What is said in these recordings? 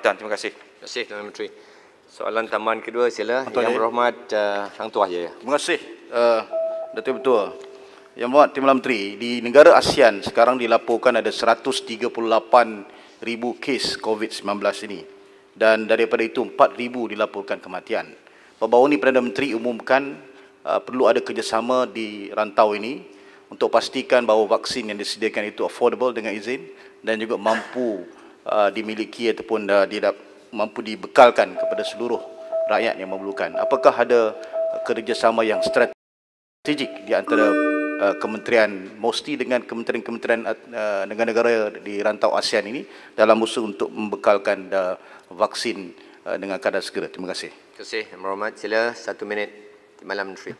Jabatan. Terima kasih. Terima kasih Tuan Menteri. Soalan tambahan kedua sila Betul Yang Berhormat uh, Sang Tuah Jaya. Terima kasih uh, Datuk Betul. Yang Berhormat Timbalan Menteri, di negara ASEAN sekarang dilaporkan ada 138 ribu kes COVID-19 ini. Dan daripada itu 4 ribu dilaporkan kematian. Baru-baru ini Perdana Menteri umumkan uh, perlu ada kerjasama di rantau ini untuk pastikan bahawa vaksin yang disediakan itu affordable dengan izin dan juga mampu Uh, dimiliki ataupun uh, dia dah mampu dibekalkan kepada seluruh rakyat yang memerlukan. Apakah ada kerjasama yang strategik di antara uh, kementerian mosti dengan kementerian-kementerian uh, negara-negara uh, di rantau ASEAN ini dalam usaha untuk membekalkan uh, vaksin uh, dengan kadar segera. Terima kasih. Terima kasih, Muhammad. Sila satu minit di malam menteri.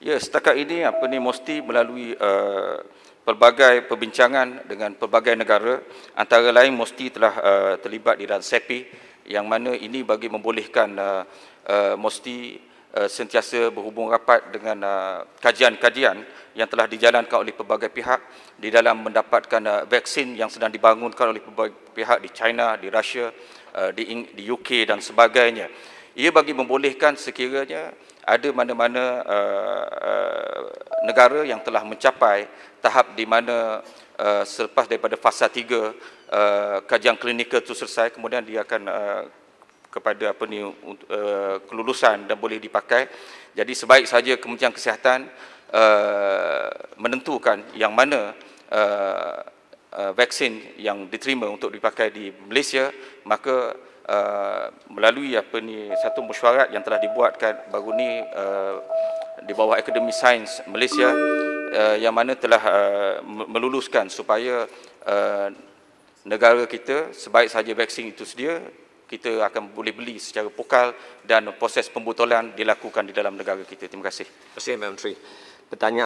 Ya, setakat ini apa ni mesti melalui uh, pelbagai perbincangan dengan pelbagai negara antara lain mesti telah uh, terlibat di dalam SEPI yang mana ini bagi membolehkan uh, uh, mesti uh, sentiasa berhubung rapat dengan uh, kajian-kajian yang telah dijalankan oleh pelbagai pihak di dalam mendapatkan uh, vaksin yang sedang dibangunkan oleh pelbagai pihak di China, di Rusia, uh, di, di UK dan sebagainya. Ia bagi membolehkan sekiranya ada mana-mana uh, uh, negara yang telah mencapai tahap di mana uh, selepas daripada fasa 3 uh, kajian klinikal itu selesai kemudian dia akan uh, kepada apa ni uh, kelulusan dan boleh dipakai jadi sebaik saja kementerian kesihatan uh, menentukan yang mana uh, uh, vaksin yang diterima untuk dipakai di Malaysia maka uh, melalui apa ni satu mesyuarat yang telah dibuatkan baru ni uh, di bawah Akademi Sains Malaysia uh, yang mana telah uh, meluluskan supaya uh, negara kita sebaik saja vaksin itu sedia kita akan boleh beli secara pokal dan proses pembotolan dilakukan di dalam negara kita. Terima kasih. Terima kasih, Menteri. Pertanyaan